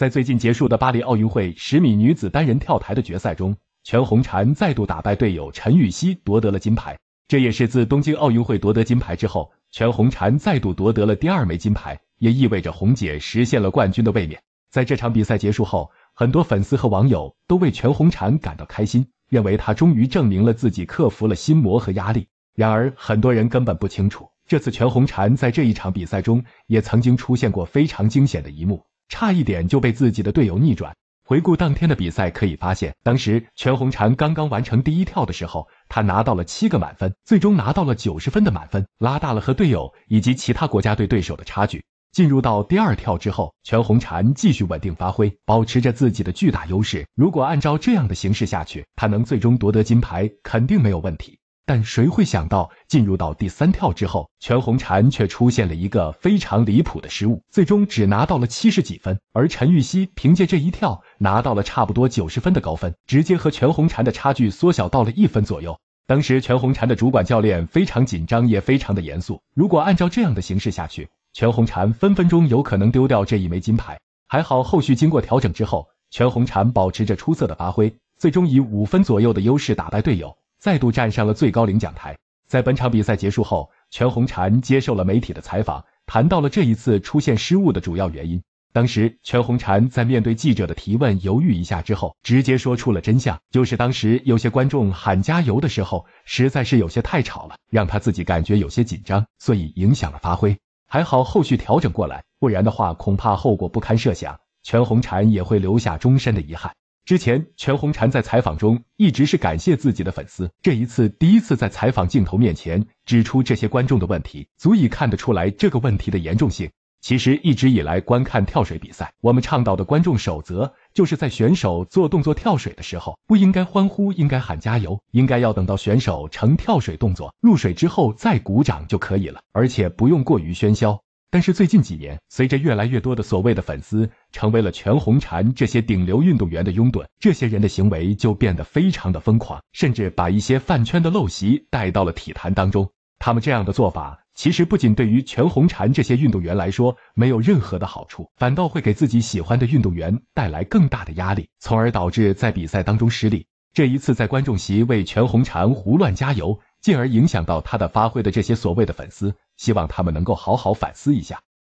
在最近结束的巴黎奥运会十米女子单人跳台的决赛中，全红婵再度打败队友陈芋汐，夺得了金牌。这也是自东京奥运会夺得金牌之后，全红婵再度夺得了第二枚金牌，也意味着红姐实现了冠军的卫冕。在这场比赛结束后，很多粉丝和网友都为全红婵感到开心，认为她终于证明了自己，克服了心魔和压力。然而，很多人根本不清楚，这次全红婵在这一场比赛中也曾经出现过非常惊险的一幕。差一点就被自己的队友逆转。回顾当天的比赛，可以发现，当时全红婵刚刚完成第一跳的时候，她拿到了七个满分，最终拿到了九十分的满分，拉大了和队友以及其他国家队对手的差距。进入到第二跳之后，全红婵继续稳定发挥，保持着自己的巨大优势。如果按照这样的形势下去，她能最终夺得金牌，肯定没有问题。但谁会想到，进入到第三跳之后，全红婵却出现了一个非常离谱的失误，最终只拿到了七十几分。而陈芋汐凭借这一跳拿到了差不多九十分的高分，直接和全红婵的差距缩小到了一分左右。当时全红婵的主管教练非常紧张，也非常的严肃。如果按照这样的形式下去，全红婵分分钟有可能丢掉这一枚金牌。还好，后续经过调整之后，全红婵保持着出色的发挥，最终以五分左右的优势打败队友。再度站上了最高领奖台。在本场比赛结束后，全红婵接受了媒体的采访，谈到了这一次出现失误的主要原因。当时，全红婵在面对记者的提问，犹豫一下之后，直接说出了真相：就是当时有些观众喊加油的时候，实在是有些太吵了，让他自己感觉有些紧张，所以影响了发挥。还好后续调整过来，不然的话，恐怕后果不堪设想，全红婵也会留下终身的遗憾。之前全红婵在采访中一直是感谢自己的粉丝，这一次第一次在采访镜头面前指出这些观众的问题，足以看得出来这个问题的严重性。其实一直以来观看跳水比赛，我们倡导的观众守则就是在选手做动作跳水的时候不应该欢呼，应该喊加油，应该要等到选手成跳水动作入水之后再鼓掌就可以了，而且不用过于喧嚣。但是最近几年，随着越来越多的所谓的粉丝成为了全红婵这些顶流运动员的拥趸，这些人的行为就变得非常的疯狂，甚至把一些饭圈的陋习带到了体坛当中。他们这样的做法，其实不仅对于全红婵这些运动员来说没有任何的好处，反倒会给自己喜欢的运动员带来更大的压力，从而导致在比赛当中失利。这一次在观众席为全红婵胡乱加油。进而影响到他的发挥的这些所谓的粉丝，希望他们能够好好反思一下。